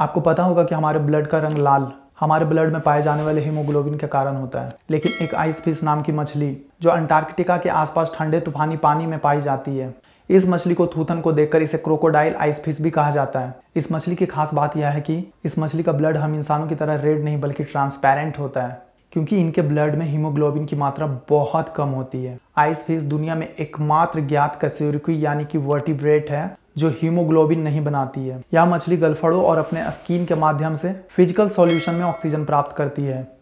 आपको पता होगा कि हमारे ब्लड का रंग लाल हमारे ब्लड में पाए जाने वाले हीमोग्लोबिन के कारण होता है लेकिन एक आइस फिश नाम की मछली जो अंटार्कटिका के आसपास ठंडे तूफानी पानी में पाई जाती है इस मछली को थूथन को देखकर इसे क्रोकोडाइल आइस फिश भी कहा जाता है इस मछली की खास बात यह है कि इस मछली का ब्लड हम इंसानों की तरह रेड नहीं बल्कि ट्रांसपेरेंट होता है क्योंकि इनके ब्लड में हीमोग्लोबिन की मात्रा बहुत कम होती है आइस फिश दुनिया में एकमात्र ज्ञात कसूरकी यानी कि वर्टिब्रेट है जो हीमोग्लोबिन नहीं बनाती है यह मछली गलफड़ों और अपने स्किन के माध्यम से फिजिकल सॉल्यूशन में ऑक्सीजन प्राप्त करती है